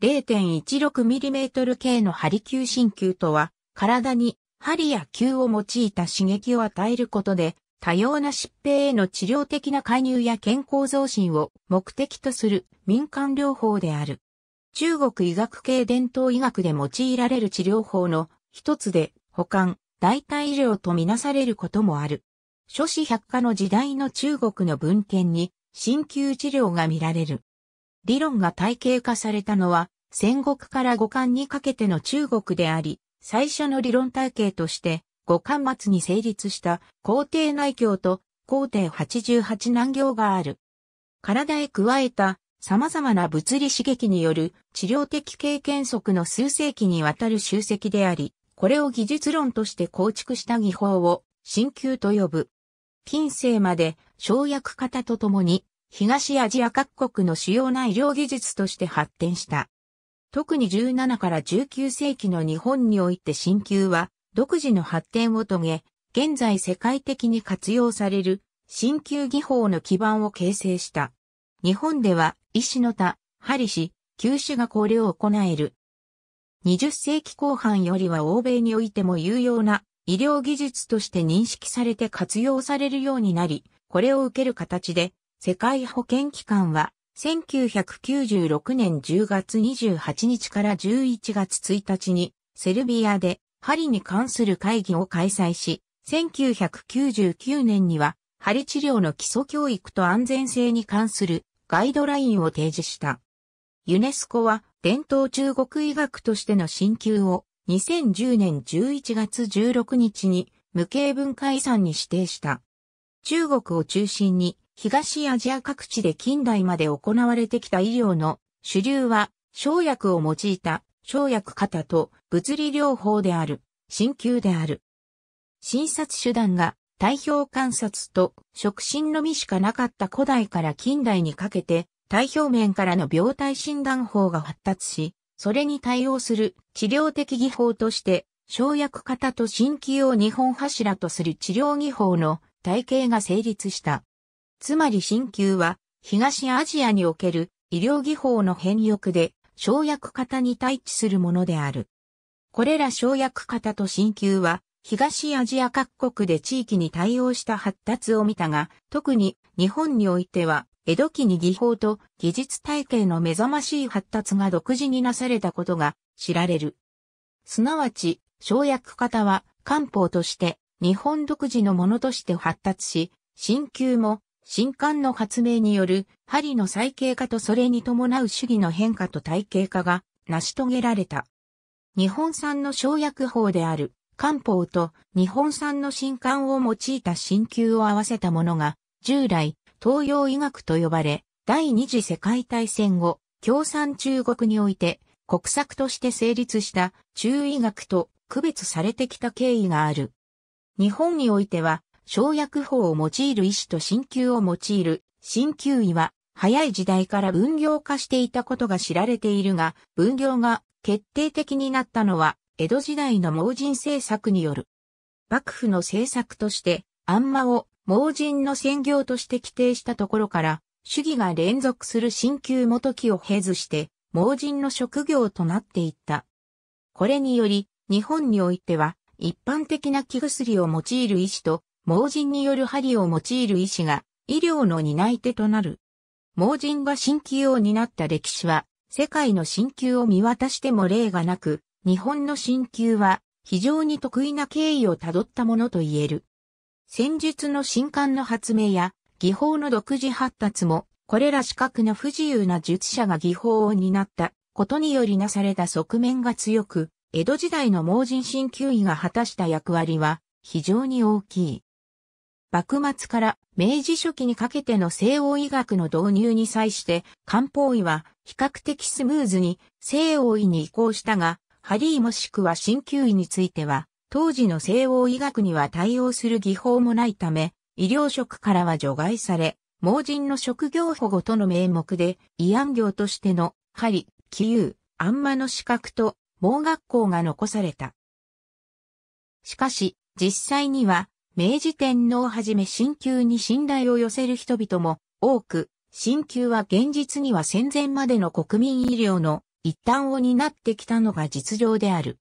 0.16mm 径の針球鍼灸とは、体に針や球を用いた刺激を与えることで、多様な疾病への治療的な介入や健康増進を目的とする民間療法である。中国医学系伝統医学で用いられる治療法の一つで、保管、代替医療とみなされることもある。諸子百科の時代の中国の文献に、鍼灸治療が見られる。理論が体系化されたのは、戦国から五冠にかけての中国であり、最初の理論体系として、五冠末に成立した皇帝内教と皇帝八十八難行がある。体へ加えた様々な物理刺激による治療的経験則の数世紀にわたる集積であり、これを技術論として構築した技法を新旧と呼ぶ。近世まで生薬型とともに東アジア各国の主要な医療技術として発展した。特に17から19世紀の日本において新灸は独自の発展を遂げ、現在世界的に活用される新灸技法の基盤を形成した。日本では医師の他、針師、旧師がこれを行える。20世紀後半よりは欧米においても有用な医療技術として認識されて活用されるようになり、これを受ける形で世界保健機関は1996年10月28日から11月1日にセルビアで針に関する会議を開催し、1999年には針治療の基礎教育と安全性に関するガイドラインを提示した。ユネスコは伝統中国医学としての進級を2010年11月16日に無形文化遺産に指定した。中国を中心に東アジア各地で近代まで行われてきた医療の主流は、生薬を用いた生薬型と物理療法である、鍼灸である。診察手段が体表観察と触診のみしかなかった古代から近代にかけて、体表面からの病態診断法が発達し、それに対応する治療的技法として、生薬型と鍼灸を日本柱とする治療技法の体系が成立した。つまり鍼灸は、東アジアにおける医療技法の変翼で、生薬型に対置するものである。これら生薬型と鍼灸は、東アジア各国で地域に対応した発達を見たが、特に日本においては、江戸期に技法と技術体系の目覚ましい発達が独自になされたことが知られる。すなわち、生薬型は漢方として日本独自のものとして発達し、鍼灸も新刊の発明による針の再形化とそれに伴う主義の変化と体系化が成し遂げられた。日本産の生薬法である漢方と日本産の新刊を用いた新灸を合わせたものが従来東洋医学と呼ばれ第二次世界大戦後共産中国において国策として成立した中医学と区別されてきた経緯がある。日本においては生薬法を用いる医師と鍼灸を用いる鍼灸医は早い時代から分業化していたことが知られているが、分業が決定的になったのは江戸時代の盲人政策による。幕府の政策として安間を盲人の専業として規定したところから、主義が連続する鍼灸元期を経ずして、盲人の職業となっていった。これにより、日本においては、一般的な木薬を用いる医師と、盲人による針を用いる医師が医療の担い手となる。盲人が神灸を担った歴史は、世界の神灸を見渡しても例がなく、日本の神灸は非常に得意な経緯をたどったものと言える。戦術の新刊の発明や技法の独自発達も、これら資格の不自由な術者が技法を担ったことによりなされた側面が強く、江戸時代の盲人神灸医が果たした役割は非常に大きい。幕末から明治初期にかけての西欧医学の導入に際して、漢方医は比較的スムーズに西欧医に移行したが、ハリーもしくは鍼灸医については、当時の西欧医学には対応する技法もないため、医療職からは除外され、盲人の職業保護との名目で、医安業としての針、気遊、安摩の資格と盲学校が残された。しかし、実際には明治天皇はじめ新旧に信頼を寄せる人々も多く、新旧は現実には戦前までの国民医療の一端を担ってきたのが実情である。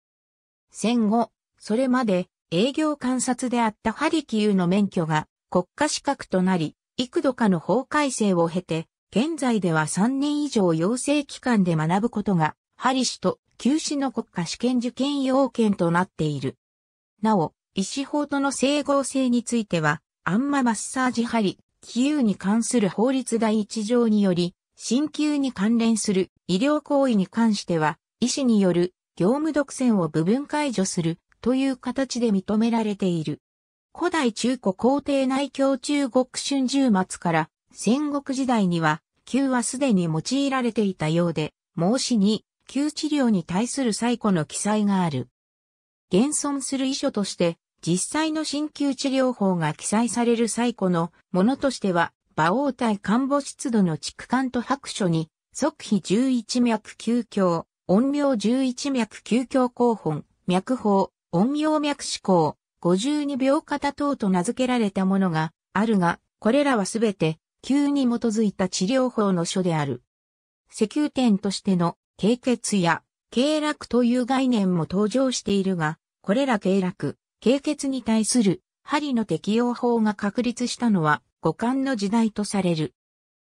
戦後、それまで営業観察であったハリキューの免許が国家資格となり、幾度かの法改正を経て、現在では3年以上養成機関で学ぶことが、ハリ氏と旧止の国家試験受験要件となっている。なお、医師法との整合性については、アンママッサージ針、気球に関する法律第1条により、鍼灸に関連する医療行為に関しては、医師による業務独占を部分解除するという形で認められている。古代中古皇帝内教中国春秋末から戦国時代には、灸はすでに用いられていたようで、孟子に灸治療に対する最古の記載がある。現存する遺書として、実際の鍼灸治療法が記載される最古のものとしては、馬王体看没湿度の畜間と白書に、即比十一脈急鏡、音量十一脈急鏡候本、脈法、音明脈思考、52秒型等と名付けられたものがあるが、これらはすべて、急に基づいた治療法の書である。石油点としての、経血や、経絡という概念も登場しているが、これら経絡、経血に対する針の適用法が確立したのは五感の時代とされる。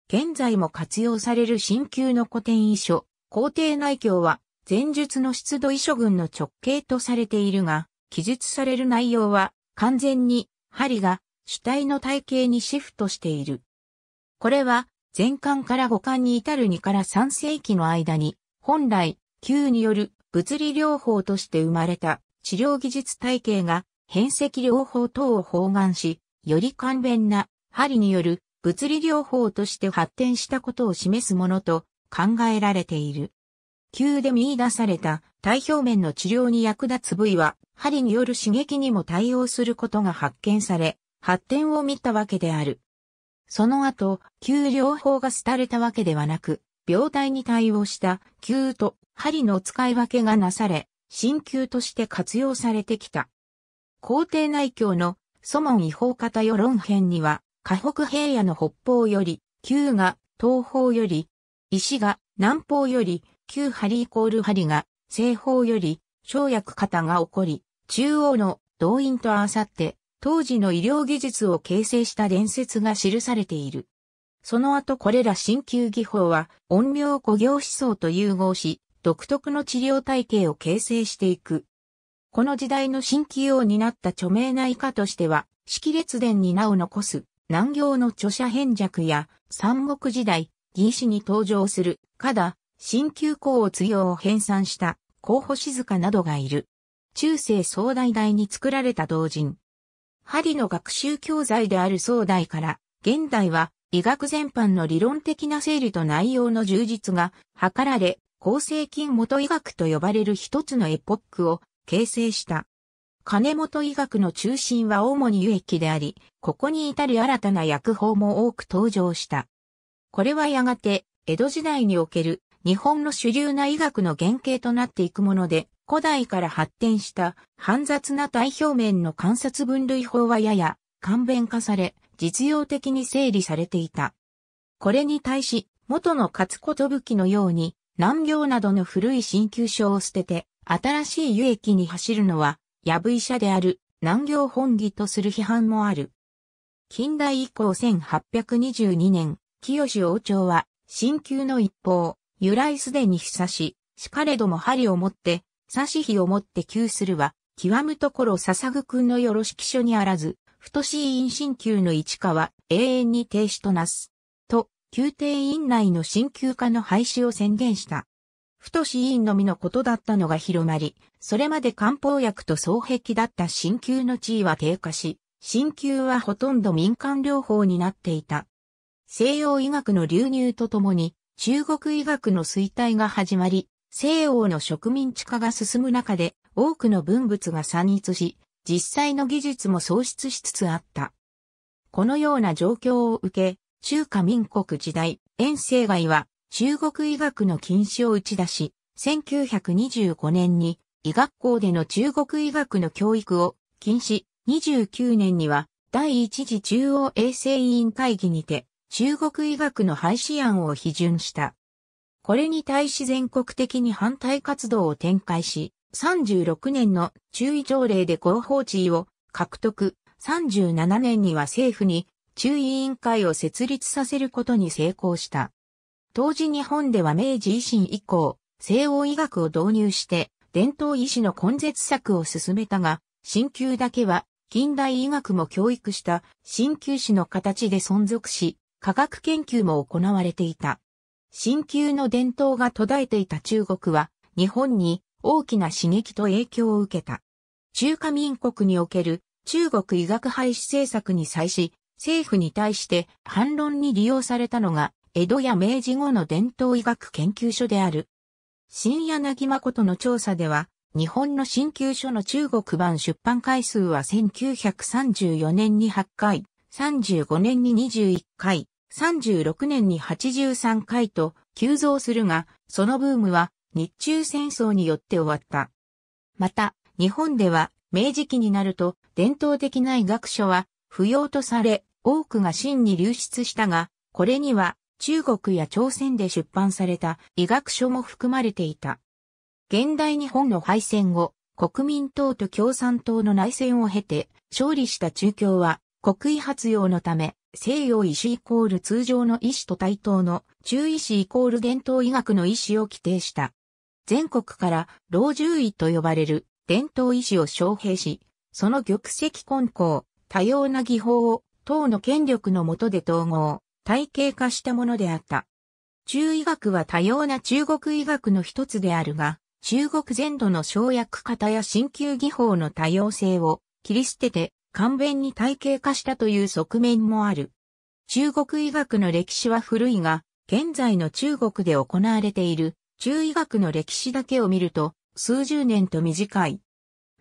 現在も活用される新旧の古典遺書、皇帝内教は前述の出土遺書群の直径とされているが、記述される内容は完全に針が主体の体系にシフトしている。これは前巻から五巻に至る2から3世紀の間に本来、旧による物理療法として生まれた治療技術体系が変積療法等を包含し、より簡便な針による物理療法として発展したことを示すものと考えられている。急で見出された体表面の治療に役立つ部位は、針による刺激にも対応することが発見され、発展を見たわけである。その後、急療法が廃れたわけではなく、病態に対応した急と針の使い分けがなされ、神宮として活用されてきた。皇帝内教の祖門違法型世論編には、河北平野の北方より、旧が東方より、石が南方より、旧針イコール針が西方より、生薬型が起こり、中央の動員と合わさって、当時の医療技術を形成した伝説が記されている。その後これら鍼灸技法は、陰陽古行思想と融合し、独特の治療体系を形成していく。この時代の新規用になった著名な医科としては、式列伝に名を残す、南行の著者変弱や、三国時代、義士に登場する、加田、新旧公を通用を編纂した、候補静かなどがいる。中世総大大に作られた同人。針の学習教材である総大から、現代は医学全般の理論的な整理と内容の充実が図られ、厚成金元医学と呼ばれる一つのエポックを形成した。金本医学の中心は主に輸液であり、ここに至る新たな薬法も多く登場した。これはやがて、江戸時代における日本の主流な医学の原型となっていくもので、古代から発展した煩雑な体表面の観察分類法はやや簡便化され、実用的に整理されていた。これに対し、元の勝子と武器のように、難行などの古い新旧書を捨てて、新しい輸液に走るのは、やぶ医者である、難行本義とする批判もある。近代以降1822年、清王朝は、新旧の一方、由来すでに久し、しかれども針を持って、刺し火を持って旧するは、極むところ笹ぐくんのよろしき書にあらず、太しい陰新旧の一家は永遠に停止となす。宮廷院内の新旧化の廃止を宣言した。太市委員のみのことだったのが広まり、それまで漢方薬と双璧だった新旧の地位は低下し、新旧はほとんど民間療法になっていた。西洋医学の流入とともに、中国医学の衰退が始まり、西欧の植民地化が進む中で、多くの文物が散逸し、実際の技術も喪失しつつあった。このような状況を受け、中華民国時代、遠征外は中国医学の禁止を打ち出し、1925年に医学校での中国医学の教育を禁止、29年には第一次中央衛生委員会議にて中国医学の廃止案を批准した。これに対し全国的に反対活動を展開し、36年の注意条例で合法地位を獲得、37年には政府に中委員会を設立させることに成功した。当時日本では明治維新以降、西欧医学を導入して伝統医師の根絶策を進めたが、新級だけは近代医学も教育した新級師の形で存続し、科学研究も行われていた。新級の伝統が途絶えていた中国は、日本に大きな刺激と影響を受けた。中華民国における中国医学廃止政策に際し、政府に対して反論に利用されたのが、江戸や明治後の伝統医学研究所である。新柳誠の調査では、日本の新旧書の中国版出版回数は1934年に8回、35年に21回、36年に83回と急増するが、そのブームは日中戦争によって終わった。また、日本では明治期になると伝統的な医学書は不要とされ、多くが真に流出したが、これには中国や朝鮮で出版された医学書も含まれていた。現代日本の敗戦後、国民党と共産党の内戦を経て、勝利した中共は、国威発揚のため、西洋医師イコール通常の医師と対等の中医師イコール伝統医学の医師を規定した。全国から老獣医と呼ばれる伝統医師を招聘し、その玉石混交、多様な技法を党の権力の下で統合、体系化したものであった。中医学は多様な中国医学の一つであるが、中国全土の生薬型や鍼灸技法の多様性を切り捨てて、簡便に体系化したという側面もある。中国医学の歴史は古いが、現在の中国で行われている中医学の歴史だけを見ると、数十年と短い。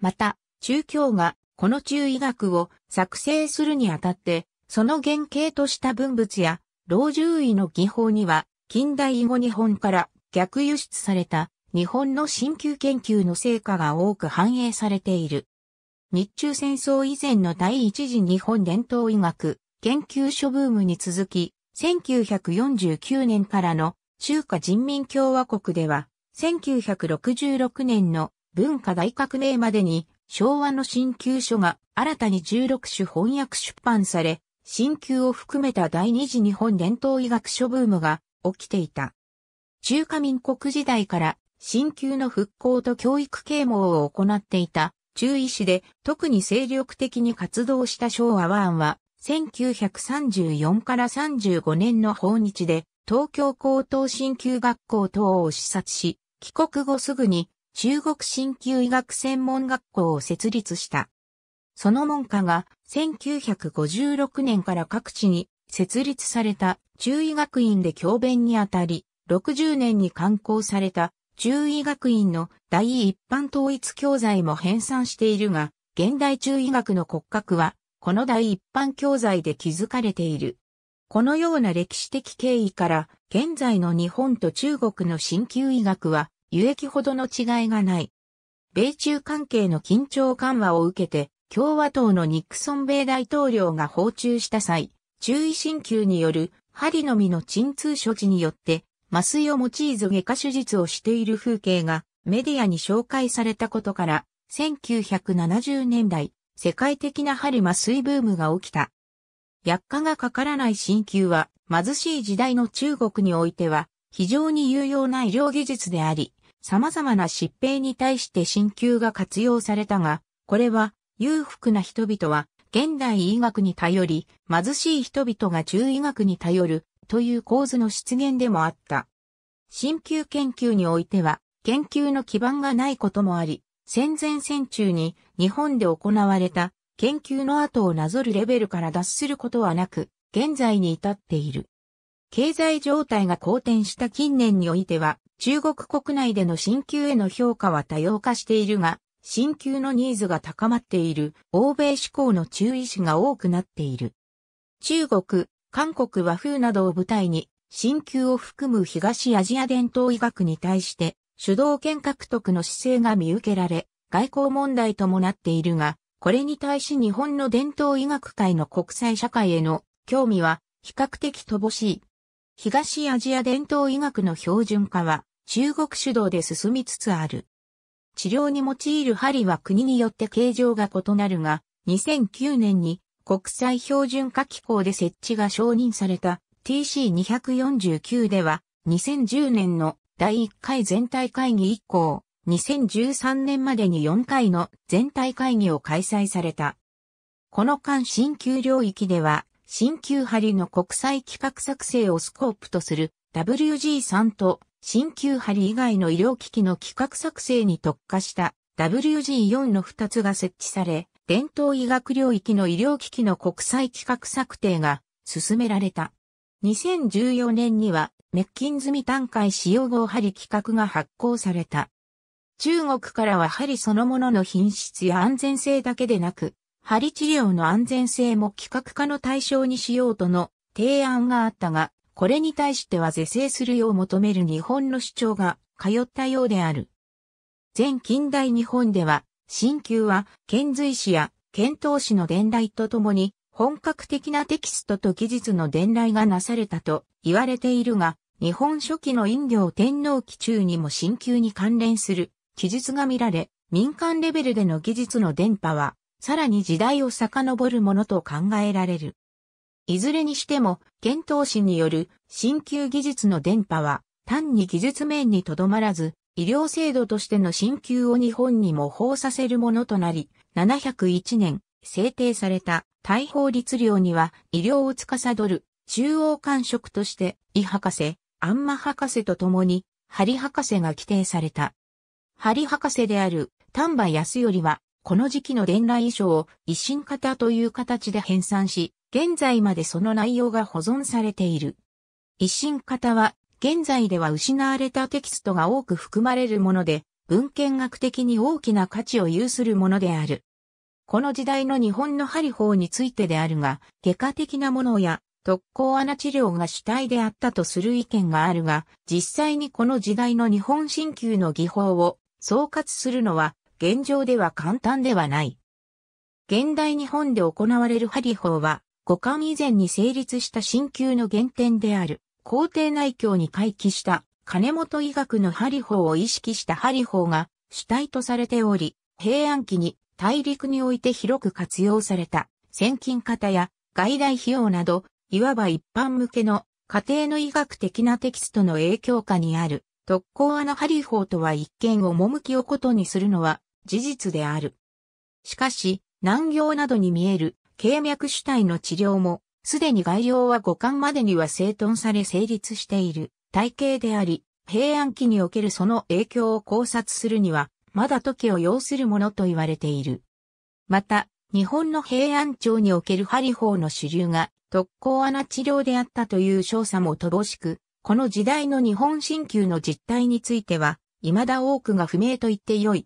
また、中教がこの中医学を作成するにあたって、その原型とした文物や、老獣医の技法には、近代以後日本から逆輸出された日本の新旧研究の成果が多く反映されている。日中戦争以前の第一次日本伝統医学研究所ブームに続き、1949年からの中華人民共和国では、1966年の文化大革命までに昭和の新旧書が新たに16種翻訳出版され、新旧を含めた第二次日本伝統医学書ブームが起きていた。中華民国時代から新旧の復興と教育啓蒙を行っていた中医師で特に精力的に活動した昭和ワンは1934から35年の訪日で東京高等新旧学校等を視察し、帰国後すぐに中国新旧医学専門学校を設立した。その門下が1956年から各地に設立された中医学院で教鞭にあたり、60年に刊行された中医学院の第一般統一教材も編纂しているが、現代中医学の骨格は、この第一般教材で築かれている。このような歴史的経緯から、現在の日本と中国の新旧医学は輸益ほどの違いがない。米中関係の緊張緩和を受けて、共和党のニクソン米大統領が訪中した際、注意進級による針のみの鎮痛処置によって、麻酔を用いず外科手術をしている風景がメディアに紹介されたことから、1970年代、世界的な針麻酔ブームが起きた。薬価がかからない鍼灸は、貧しい時代の中国においては、非常に有用な医療技術であり、様々な疾病に対して鍼灸が活用されたが、これは裕福な人々は現代医学に頼り、貧しい人々が中医学に頼るという構図の出現でもあった。鍼灸研究においては、研究の基盤がないこともあり、戦前戦中に日本で行われた研究の後をなぞるレベルから脱することはなく、現在に至っている。経済状態が好転した近年においては、中国国内での新旧への評価は多様化しているが、新旧のニーズが高まっている欧米志向の注意視が多くなっている。中国、韓国和風などを舞台に、新旧を含む東アジア伝統医学に対して、主導権獲得の姿勢が見受けられ、外交問題ともなっているが、これに対し日本の伝統医学界の国際社会への興味は比較的乏しい。東アジア伝統医学の標準化は中国主導で進みつつある。治療に用いる針は国によって形状が異なるが、2009年に国際標準化機構で設置が承認された TC249 では、2010年の第1回全体会議以降、2013年までに4回の全体会議を開催された。この間新旧領域では、新旧針の国際企画作成をスコープとする WG3 と新旧針以外の医療機器の企画作成に特化した WG4 の2つが設置され、伝統医学領域の医療機器の国際企画策定が進められた。2014年には、メッキン済み単回使用後針規格が発行された。中国からは針そのものの品質や安全性だけでなく、針治療の安全性も規格化の対象にしようとの提案があったが、これに対しては是正するよう求める日本の主張が通ったようである。前近代日本では、新旧は遣隋使や遣唐使の伝来とともに本格的なテキストと技術の伝来がなされたと言われているが、日本初期の陰陽天皇期中にも新旧に関連する記述が見られ、民間レベルでの技術の伝播はさらに時代を遡るものと考えられる。いずれにしても、検討士による新旧技術の伝播は、単に技術面にとどまらず、医療制度としての新旧を日本に模倣させるものとなり、701年、制定された大法律令には、医療を司る中央官職として、医博士、アンマ博士と共に、針博士が規定された。針博士である丹波康頼は、この時期の伝来衣装を一新型という形で編纂し、現在までその内容が保存されている。一新型は、現在では失われたテキストが多く含まれるもので、文献学的に大きな価値を有するものである。この時代の日本の針法についてであるが、外科的なものや特効穴治療が主体であったとする意見があるが、実際にこの時代の日本鍼灸の技法を総括するのは現状では簡単ではない。現代日本で行われる針法は、五感以前に成立した新旧の原点である、皇帝内教に回帰した金本医学の針法を意識した針法が主体とされており、平安期に大陸において広く活用された、先金型や外来費用など、いわば一般向けの家庭の医学的なテキストの影響下にある特攻穴針法とは一見趣をことにするのは事実である。しかし、難行などに見える経脈主体の治療も、すでに概要は五感までには整頓され成立している体系であり、平安期におけるその影響を考察するには、まだ時を要するものと言われている。また、日本の平安朝における針法の主流が特効穴治療であったという少佐も乏しく、この時代の日本神宮の実態については、未だ多くが不明と言ってよい。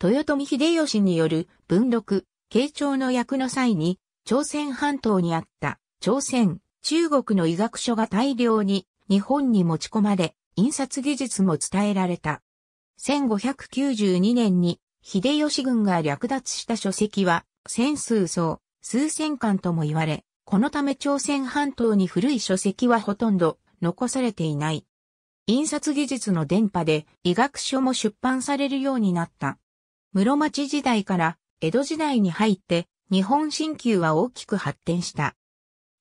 豊臣秀吉による文禄、慶長の役の際に、朝鮮半島にあった朝鮮、中国の医学書が大量に日本に持ち込まれ、印刷技術も伝えられた。1592年に秀吉軍が略奪した書籍は、千数層、数千巻とも言われ、このため朝鮮半島に古い書籍はほとんど残されていない。印刷技術の伝播で医学書も出版されるようになった。室町時代から江戸時代に入って日本新旧は大きく発展した。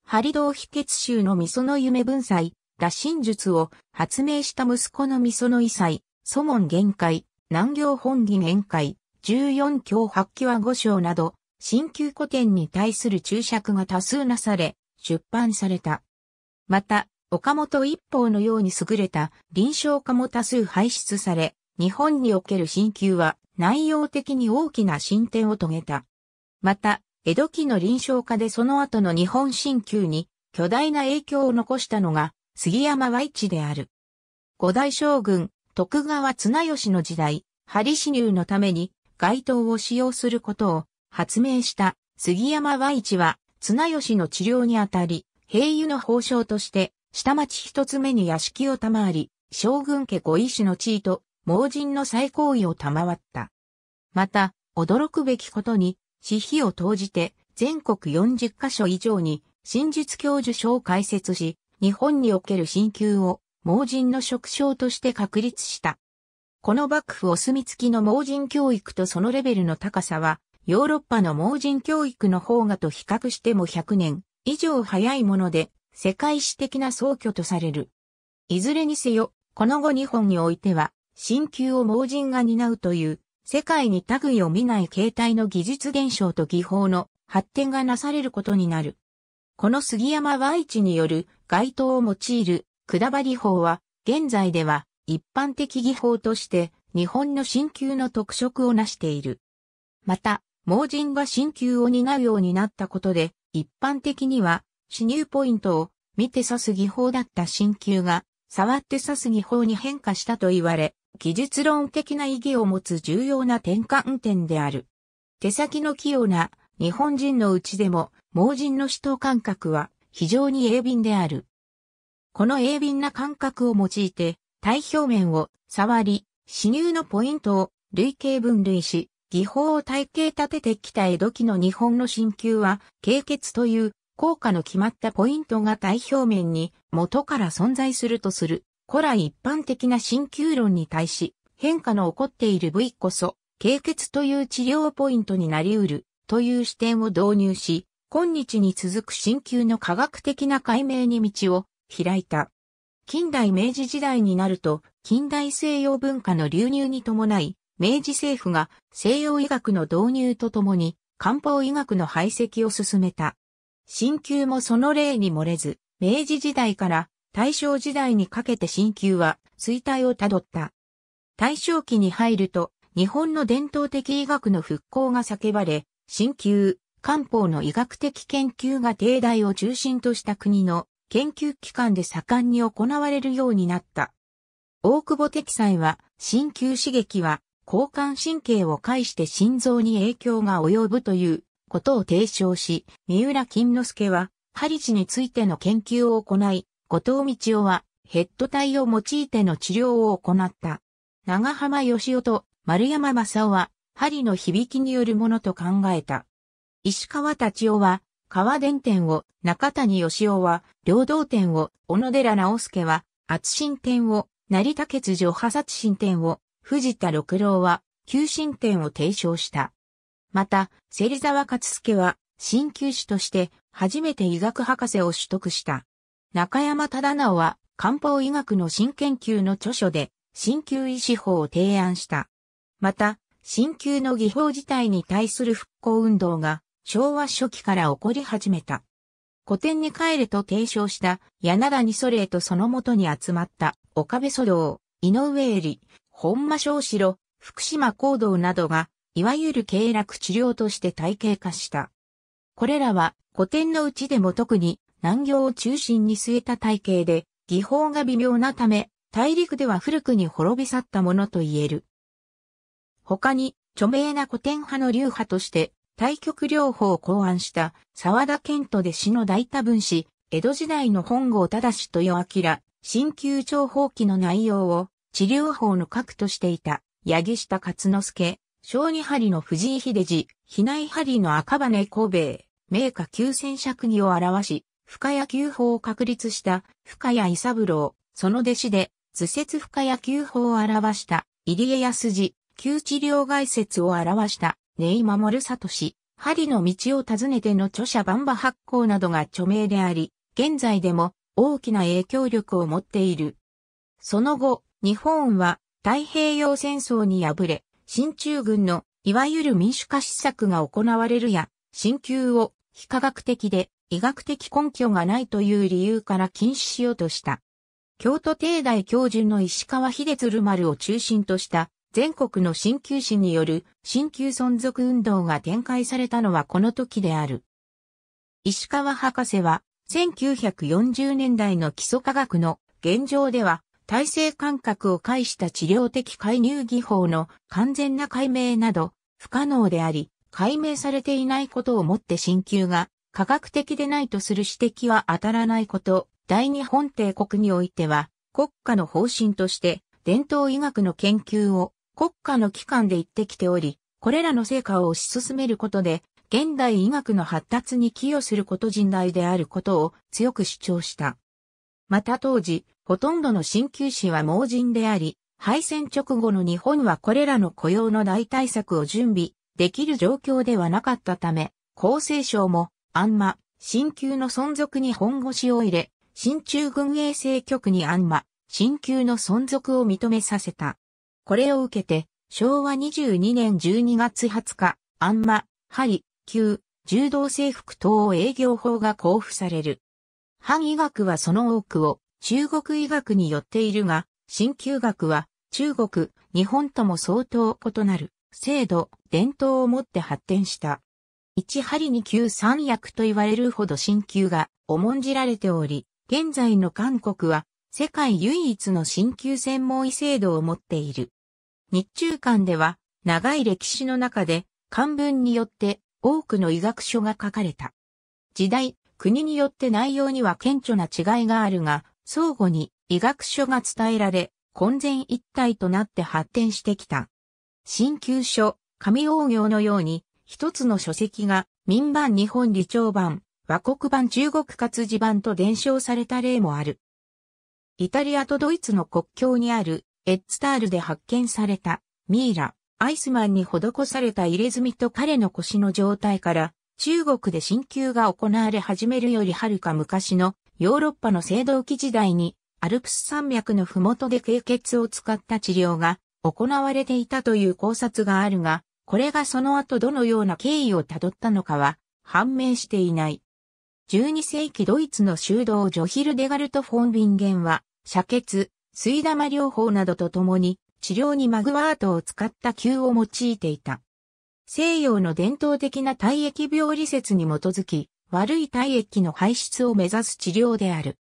ハリドー秘訣集の味噌の夢文祭、羅針術を発明した息子の味噌の遺祭、祖門限界、南行本義限界、十四教八記は五章など、新旧古典に対する注釈が多数なされ、出版された。また、岡本一方のように優れた臨床家も多数排出され、日本における新旧は内容的に大きな進展を遂げた。また、江戸期の臨床家でその後の日本新旧に巨大な影響を残したのが杉山和一である。五代将軍、徳川綱吉の時代、針支入のために街灯を使用することを発明した杉山和一は綱吉の治療にあたり、平湯の褒章として下町一つ目に屋敷を賜り、将軍家ご意志の地位と盲人の最高位を賜った。また、驚くべきことに、私費を投じて、全国40カ所以上に、真実教授書を開設し、日本における新旧を、盲人の職称として確立した。この幕府お墨付きの盲人教育とそのレベルの高さは、ヨーロッパの盲人教育の方がと比較しても100年以上早いもので、世界史的な創挙とされる。いずれにせよ、この後日本においては、新旧を盲人が担うという、世界に類を見ない形態の技術現象と技法の発展がなされることになる。この杉山和一による街当を用いる下張り法は、現在では一般的技法として日本の新旧の特色を成している。また、盲人が新旧を担うようになったことで、一般的には、死入ポイントを見て刺す技法だった新旧が、触って刺す技法に変化したと言われ、技術論的な意義を持つ重要な転換点である。手先の器用な日本人のうちでも、盲人の死闘感覚は非常に鋭敏である。この鋭敏な感覚を用いて、体表面を触り、死入のポイントを類型分類し、技法を体系立ててきた江戸期の日本の進級は、経血という効果の決まったポイントが体表面に元から存在するとする古来一般的な鍼灸論に対し、変化の起こっている部位こそ、経血という治療ポイントになり得るという視点を導入し、今日に続く鍼灸の科学的な解明に道を開いた。近代明治時代になると、近代西洋文化の流入に伴い、明治政府が西洋医学の導入とともに、漢方医学の排斥を進めた。鍼灸もその例に漏れず、明治時代から大正時代にかけて新旧は衰退をたどった。大正期に入ると、日本の伝統的医学の復興が叫ばれ、新旧、漢方の医学的研究が帝大を中心とした国の研究機関で盛んに行われるようになった。大久保敵斎は、鍼灸刺激は、交感神経を介して心臓に影響が及ぶということを提唱し、三浦金之助は、ハリについての研究を行い、後藤道夫はヘッド体を用いての治療を行った。長浜義夫と丸山正夫は針の響きによるものと考えた。石川達夫は川伝天を、中谷義夫は、領道天を、小野寺直介は、厚新天を、成田欠如派殺新天を、藤田六郎は、旧新天を提唱した。また、芹沢勝助は、新旧士として、初めて医学博士を取得した。中山忠直は漢方医学の新研究の著書で、新旧医師法を提案した。また、新旧の技法自体に対する復興運動が昭和初期から起こり始めた。古典に帰れと提唱した柳田にそれとその元に集まった岡部祖道、井上襟、本間正志郎、福島行動などが、いわゆる経絡治療として体系化した。これらは古典のうちでも特に南行を中心に据えた体系で、技法が微妙なため、大陸では古くに滅び去ったものと言える。他に、著名な古典派の流派として、対極療法を考案した沢田健人で死の大多分子、江戸時代の本郷正と与明、新旧長法記の内容を治療法の核としていた、八木下勝之助、小二針の藤井秀治、比内針の赤羽神衛、名家九千尺にを表し、深谷球法を確立した深谷伊三郎、その弟子で図説深谷球法を表した入江康次、旧治療外説を表した根井守里氏、針の道を訪ねての著者バンバ発行などが著名であり、現在でも大きな影響力を持っている。その後、日本は太平洋戦争に敗れ、新中軍のいわゆる民主化施策が行われるや、新旧を非科学的で医学的根拠がないという理由から禁止しようとした。京都帝大教授の石川秀鶴丸を中心とした全国の鍼灸師による鍼灸存続運動が展開されたのはこの時である。石川博士は1940年代の基礎科学の現状では体制感覚を介した治療的介入技法の完全な解明など不可能であり、解明されていないことをもって鍼灸が科学的でないとする指摘は当たらないこと、大日本帝国においては、国家の方針として、伝統医学の研究を国家の機関で言ってきており、これらの成果を推し進めることで、現代医学の発達に寄与すること人大であることを強く主張した。また当時、ほとんどの鍼灸師は盲人であり、敗戦直後の日本はこれらの雇用の代替策を準備できる状況ではなかったため、厚生省もンマ、新旧の存続に本腰を入れ、新中軍衛生局にンマ、新旧の存続を認めさせた。これを受けて、昭和22年12月20日、マ、ハ針、旧、柔道制服等営業法が交付される。反医学はその多くを中国医学によっているが、新旧学は中国、日本とも相当異なる制度、伝統をもって発展した。一針二級三役と言われるほど新級が重んじられており、現在の韓国は世界唯一の新級専門医制度を持っている。日中間では長い歴史の中で漢文によって多くの医学書が書かれた。時代、国によって内容には顕著な違いがあるが、相互に医学書が伝えられ、混然一体となって発展してきた。新旧書、神王行のように、一つの書籍が民版日本理長版、和国版中国活字版と伝承された例もある。イタリアとドイツの国境にあるエッツタールで発見されたミイラ、アイスマンに施された入れ墨と彼の腰の状態から中国で進級が行われ始めるよりはるか昔のヨーロッパの青銅器時代にアルプス山脈のふもとで経血を使った治療が行われていたという考察があるが、これがその後どのような経緯をたどったのかは判明していない。12世紀ドイツの修道ジョヒルデガルト・フォン・ビンゲンは、射血、水玉療法などとともに、治療にマグワートを使った球を用いていた。西洋の伝統的な体液病理説に基づき、悪い体液の排出を目指す治療である。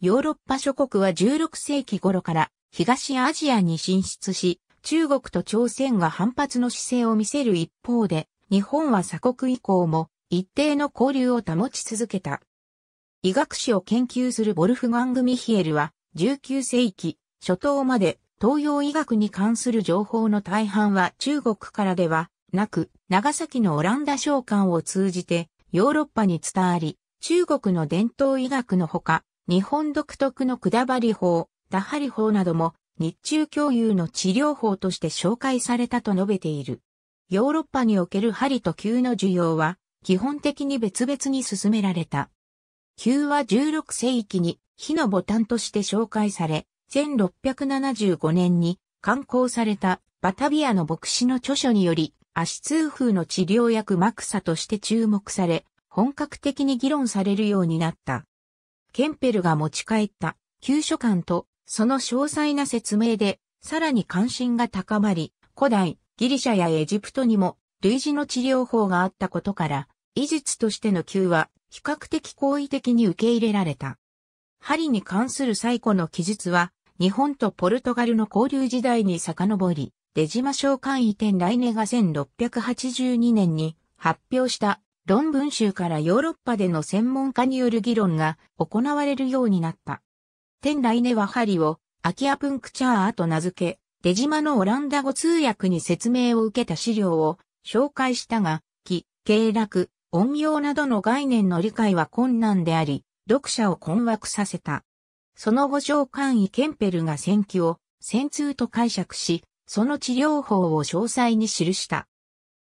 ヨーロッパ諸国は16世紀頃から東アジアに進出し、中国と朝鮮が反発の姿勢を見せる一方で、日本は鎖国以降も一定の交流を保ち続けた。医学史を研究するボルフガング・ミヒエルは、19世紀初頭まで東洋医学に関する情報の大半は中国からではなく、長崎のオランダ商館を通じてヨーロッパに伝わり、中国の伝統医学のほか、日本独特のくだばり法、打張り法なども日中共有の治療法として紹介されたと述べている。ヨーロッパにおける針と球の需要は、基本的に別々に進められた。球は16世紀に火のボタンとして紹介され、1675年に刊行されたバタビアの牧師の著書により、足痛風の治療薬マクサとして注目され、本格的に議論されるようになった。ケンペルが持ち帰った、旧書館とその詳細な説明で、さらに関心が高まり、古代、ギリシャやエジプトにも、類似の治療法があったことから、医術としての灸は、比較的好意的に受け入れられた。針に関する最古の記述は、日本とポルトガルの交流時代に遡り、出島小簡易店来年が1682年に発表した論文集からヨーロッパでの専門家による議論が行われるようになった。天来根は針を、アキアプンクチャーと名付け、出島のオランダ語通訳に説明を受けた資料を紹介したが、気、経絡、音用などの概念の理解は困難であり、読者を困惑させた。その後上官位ケンペルが戦記を、戦痛と解釈し、その治療法を詳細に記した。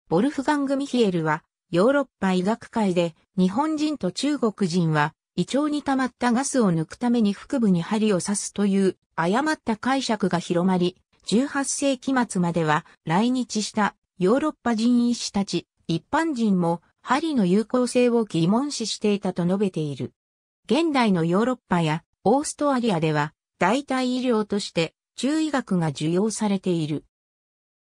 ボルフガング・ミヒエルは、ヨーロッパ医学界で日本人と中国人は胃腸に溜まったガスを抜くために腹部に針を刺すという誤った解釈が広まり、18世紀末までは来日したヨーロッパ人医師たち、一般人も針の有効性を疑問視していたと述べている。現代のヨーロッパやオーストアリアでは代替医療として中医学が受容されている。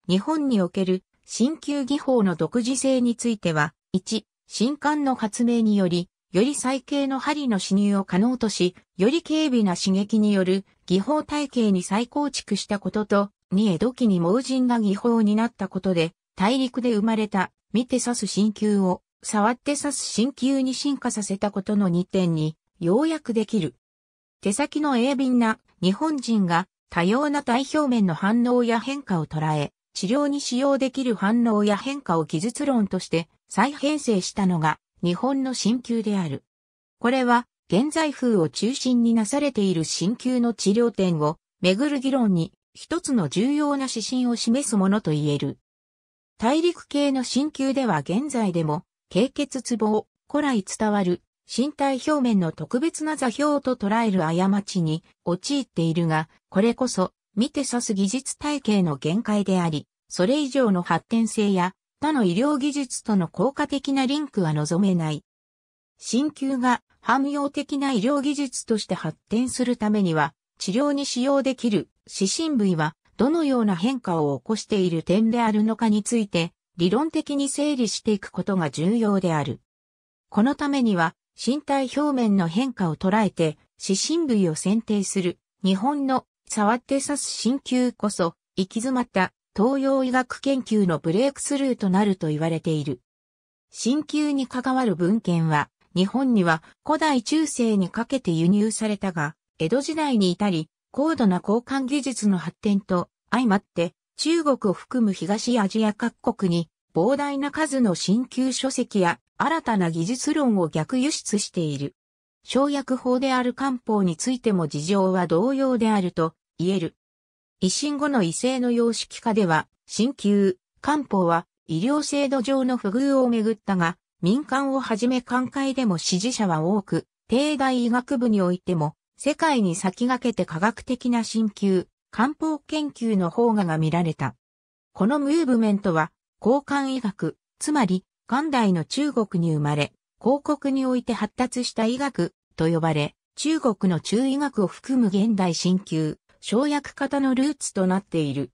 日本における鍼灸技法の独自性については、1、新刊の発明により、より最軽の針の刺入を可能とし、より軽微な刺激による技法体系に再構築したことと、に江戸期に盲人が技法になったことで、大陸で生まれた、見て刺す神経を、触って刺す神経に進化させたことの2点に、ようやくできる。手先の鋭敏な日本人が多様な体表面の反応や変化を捉え、治療に使用できる反応や変化を技術論として再編成したのが日本の神宮である。これは、現在風を中心になされている神宮の治療点をめぐる議論に一つの重要な指針を示すものと言える。大陸系の神宮では現在でも、経血壺を古来伝わる身体表面の特別な座標と捉える過ちに陥っているが、これこそ見て指す技術体系の限界であり、それ以上の発展性や他の医療技術との効果的なリンクは望めない。鍼灸が汎用的な医療技術として発展するためには、治療に使用できる指針部位はどのような変化を起こしている点であるのかについて、理論的に整理していくことが重要である。このためには、身体表面の変化を捉えて、指針部位を選定する、日本の触って刺す鍼灸こそ、行き詰まった東洋医学研究のブレイクスルーとなると言われている。鍼灸に関わる文献は、日本には古代中世にかけて輸入されたが、江戸時代に至り、高度な交換技術の発展と相まって、中国を含む東アジア各国に膨大な数の鍼灸書籍や新たな技術論を逆輸出している。生薬法である漢方についても事情は同様であると言える。維新後の異性の様式化では、新旧、官報は医療制度上の不遇をめぐったが、民間をはじめ官界でも支持者は多く、帝大医学部においても、世界に先駆けて科学的な新旧、漢方研究の方がが見られた。このムーブメントは、交換医学、つまり、元代の中国に生まれ、広告において発達した医学と呼ばれ、中国の中医学を含む現代新旧、小薬型のルーツとなっている。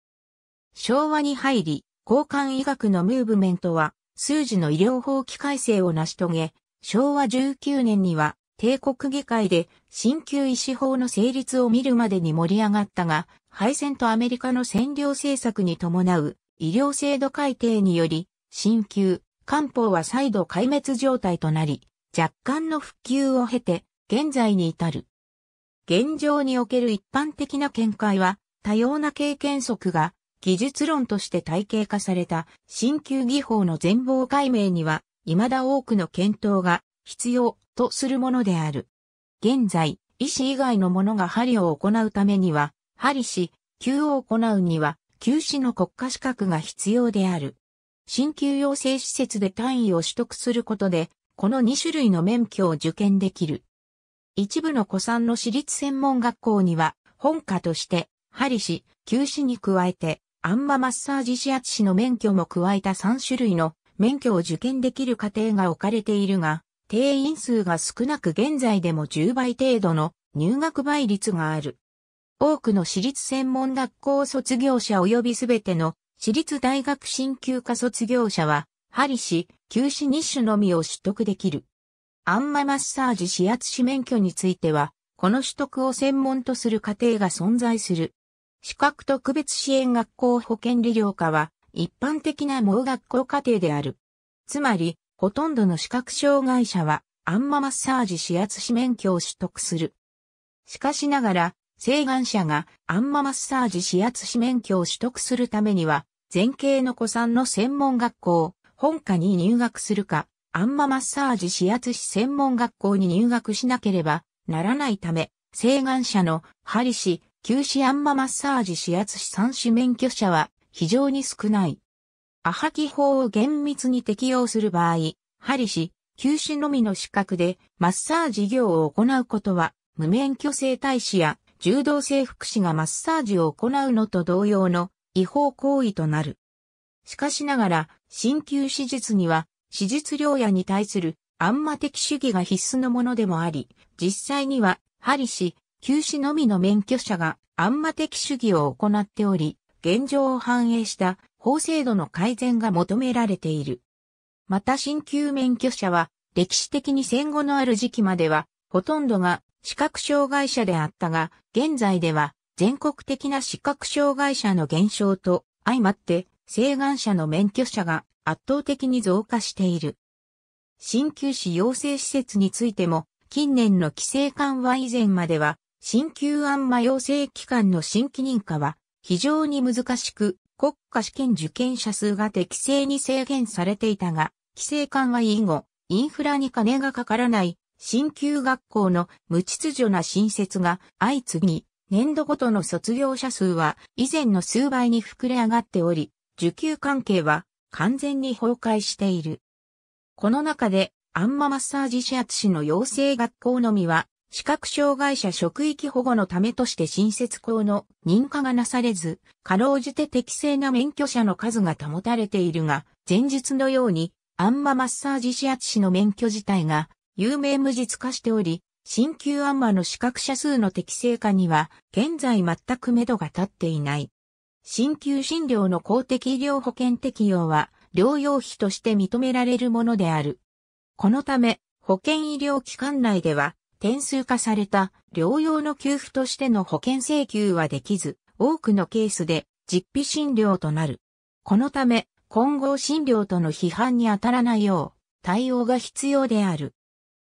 昭和に入り、交換医学のムーブメントは、数字の医療法規改正を成し遂げ、昭和19年には、帝国議会で、新旧医師法の成立を見るまでに盛り上がったが、敗戦とアメリカの占領政策に伴う、医療制度改定により、新旧、漢方は再度壊滅状態となり、若干の復旧を経て、現在に至る。現状における一般的な見解は、多様な経験則が技術論として体系化された新旧技法の全貌解明には、未だ多くの検討が必要とするものである。現在、医師以外の者が針を行うためには、針師、灸を行うには、灸師の国家資格が必要である。新灸養成施設で単位を取得することで、この2種類の免許を受験できる。一部の古参の私立専門学校には、本科として、針師、休止に加えて、アンママッサージ指圧師の免許も加えた3種類の免許を受験できる過程が置かれているが、定員数が少なく現在でも10倍程度の入学倍率がある。多くの私立専門学校卒業者及びすべての私立大学進級科卒業者は、針師、休止日種のみを取得できる。アンママッサージ指圧紙免許については、この取得を専門とする過程が存在する。資格特別支援学校保険理療科は、一般的な盲学校家程である。つまり、ほとんどの視覚障害者は、アンママッサージ指圧紙免許を取得する。しかしながら、請願者がアンママッサージ指圧紙免許を取得するためには、前傾の子さんの専門学校、本科に入学するか、アンママッサージ指圧師専門学校に入学しなければならないため、請願者のハリ休止アンママッサージ指圧師三種免許者は非常に少ない。アハキ法を厳密に適用する場合、ハリ休止のみの資格でマッサージ業を行うことは、無免許生体師や柔道整復師がマッサージを行うのと同様の違法行為となる。しかしながら、鍼灸手術には手術療養に対する暗魔的主義が必須のものでもあり、実際には、針師、休止のみの免許者が暗魔的主義を行っており、現状を反映した法制度の改善が求められている。また、新旧免許者は、歴史的に戦後のある時期までは、ほとんどが視覚障害者であったが、現在では全国的な視覚障害者の減少と相まって、請願者の免許者が圧倒的に増加している。鍼灸師養成施設についても、近年の規制緩和以前までは、鍼灸安間養成機関の新規認可は非常に難しく、国家試験受験者数が適正に制限されていたが、規制緩和以後、インフラに金がかからない鍼灸学校の無秩序な新設が相次ぎ、年度ごとの卒業者数は以前の数倍に膨れ上がっており、受給関係は完全に崩壊している。この中で、アンママッサージ指圧師の養成学校のみは、視覚障害者職域保護のためとして新設校の認可がなされず、かろうじて適正な免許者の数が保たれているが、前日のように、アンママッサージ指圧師の免許自体が、有名無実化しており、新旧アンマの資格者数の適正化には、現在全く目処が立っていない。新旧診療の公的医療保険適用は、療養費として認められるものである。このため、保険医療機関内では、点数化された療養の給付としての保険請求はできず、多くのケースで実費診療となる。このため、混合診療との批判に当たらないよう、対応が必要である。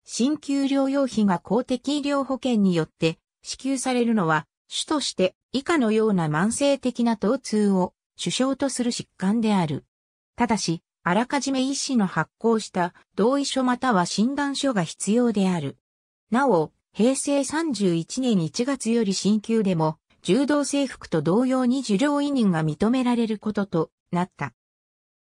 新旧療養費が公的医療保険によって支給されるのは、主として以下のような慢性的な疼痛を首相とする疾患である。ただし、あらかじめ医師の発行した同意書または診断書が必要である。なお、平成31年1月より新級でも、柔道制服と同様に受領委任が認められることとなった。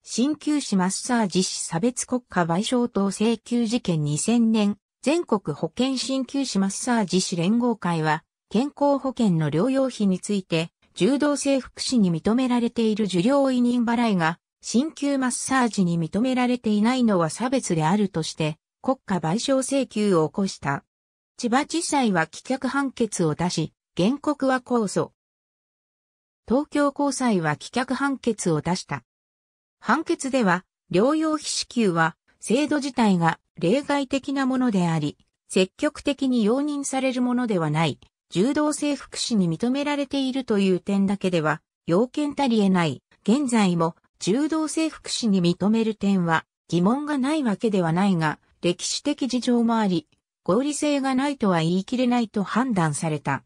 新旧市マッサージ師差別国家賠償等請求事件2000年、全国保険新旧市マッサージ師連合会は、健康保険の療養費について、柔道整復師に認められている受領委任払いが、新旧マッサージに認められていないのは差別であるとして、国家賠償請求を起こした。千葉地裁は棄却判決を出し、原告は控訴。東京高裁は棄却判決を出した。判決では、療養費支給は、制度自体が例外的なものであり、積極的に容認されるものではない、柔道整復師に認められているという点だけでは、要件足りえない。現在も柔道整復師に認める点は疑問がないわけではないが、歴史的事情もあり、合理性がないとは言い切れないと判断された。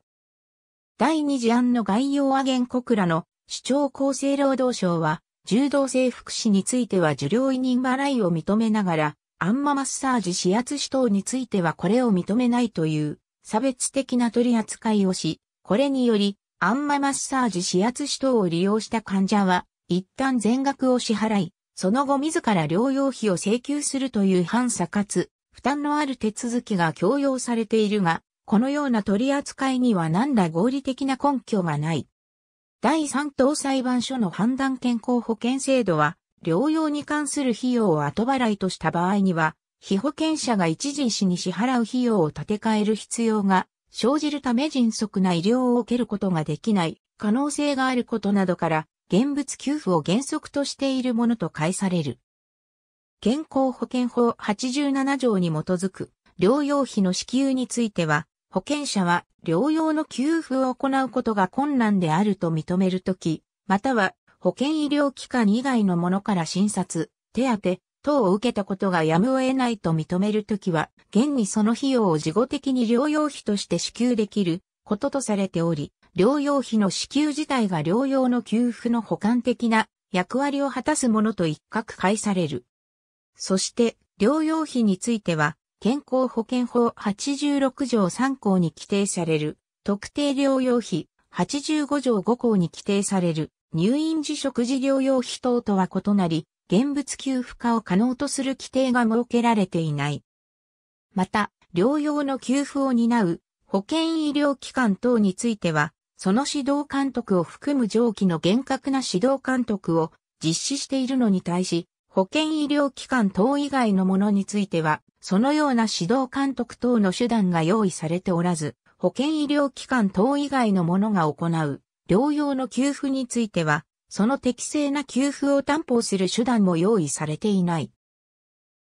第二次案の概要は原告らの市長厚生労働省は、柔道整復師については受領委任払いを認めながら、アンママッサージ指圧指導についてはこれを認めないという差別的な取り扱いをし、これにより、アンママッサージ指圧指等を利用した患者は、一旦全額を支払い、その後自ら療養費を請求するという反査かつ、負担のある手続きが強要されているが、このような取り扱いには何ら合理的な根拠がない。第三等裁判所の判断健康保険制度は、療養に関する費用を後払いとした場合には、被保険者が一時死に支払う費用を立て替える必要が生じるため迅速な医療を受けることができない可能性があることなどから現物給付を原則としているものと解される。健康保険法87条に基づく療養費の支給については保険者は療養の給付を行うことが困難であると認めるとき、または保険医療機関以外のものから診察、手当、等を受けたことがやむを得ないと認めるときは、現にその費用を事後的に療養費として支給できることとされており、療養費の支給自体が療養の給付の補完的な役割を果たすものと一括解される。そして、療養費については、健康保険法86条3項に規定される、特定療養費85条5項に規定される、入院時食事療養費等とは異なり、現物給付化を可能とする規定が設けられていない。また、療養の給付を担う保健医療機関等については、その指導監督を含む上記の厳格な指導監督を実施しているのに対し、保健医療機関等以外のものについては、そのような指導監督等の手段が用意されておらず、保健医療機関等以外のものが行う療養の給付については、その適正な給付を担保する手段も用意されていない。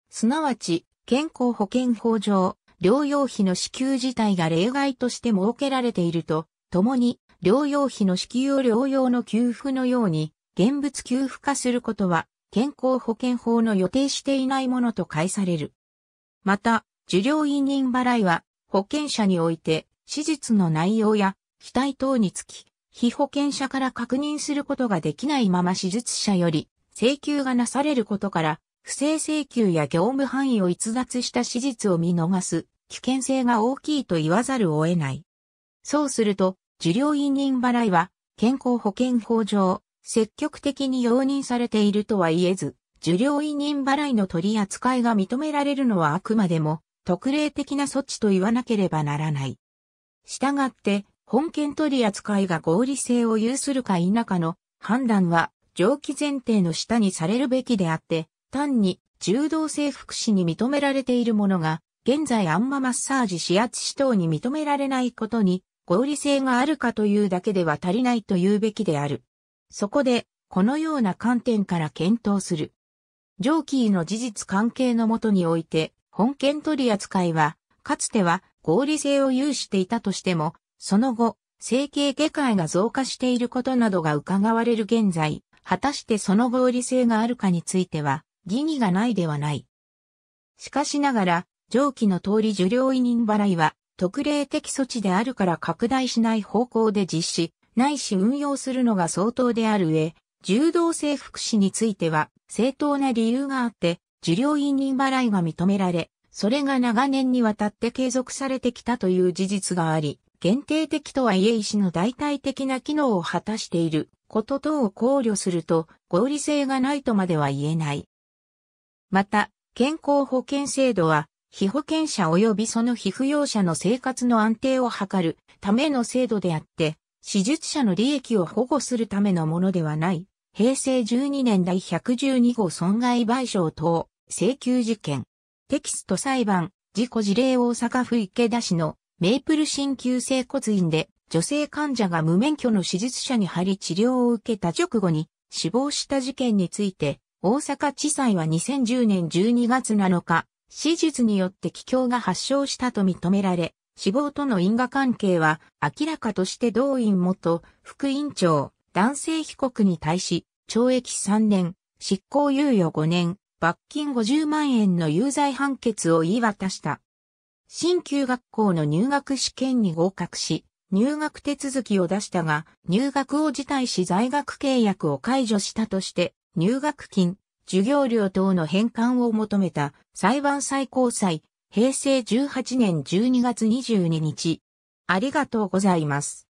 すなわち、健康保険法上、療養費の支給自体が例外として設けられていると、共に、療養費の支給を療養の給付のように、現物給付化することは、健康保険法の予定していないものと解される。また、受領委任払いは、保険者において、手術の内容や、期待等につき、被保険者から確認することができないまま手術者より請求がなされることから、不正請求や業務範囲を逸脱した手術を見逃す危険性が大きいと言わざるを得ない。そうすると、受領委任払いは健康保険法上、積極的に容認されているとは言えず、受領委任払いの取り扱いが認められるのはあくまでも特例的な措置と言わなければならない。したがって、本件取り扱いが合理性を有するか否かの判断は上記前提の下にされるべきであって、単に柔道性福祉に認められているものが、現在あんまマッサージ指圧指導に認められないことに合理性があるかというだけでは足りないというべきである。そこで、このような観点から検討する。上記の事実関係のもとにおいて、本件取り扱いは、かつては合理性を有していたとしても、その後、整形外科医が増加していることなどが伺われる現在、果たしてその合理性があるかについては、疑義がないではない。しかしながら、上記の通り受領委任払いは、特例的措置であるから拡大しない方向で実施、ないし運用するのが相当である上、柔道整復師については、正当な理由があって、受領委任払いが認められ、それが長年にわたって継続されてきたという事実があり、限定的とはいえ医師の代替的な機能を果たしていること等を考慮すると合理性がないとまでは言えない。また、健康保険制度は、被保険者及びその被扶養者の生活の安定を図るための制度であって、手術者の利益を保護するためのものではない。平成12年第112号損害賠償等請求事件。テキスト裁判、事故事例大阪府池田市のメイプル鍼灸整骨院で女性患者が無免許の手術者に貼り治療を受けた直後に死亡した事件について、大阪地裁は2010年12月7日、手術によって気境が発症したと認められ、死亡との因果関係は明らかとして同院元副院長、男性被告に対し、懲役3年、執行猶予5年、罰金50万円の有罪判決を言い渡した。新旧学校の入学試験に合格し、入学手続きを出したが、入学を辞退し在学契約を解除したとして、入学金、授業料等の返還を求めた裁判最高裁、平成18年12月22日。ありがとうございます。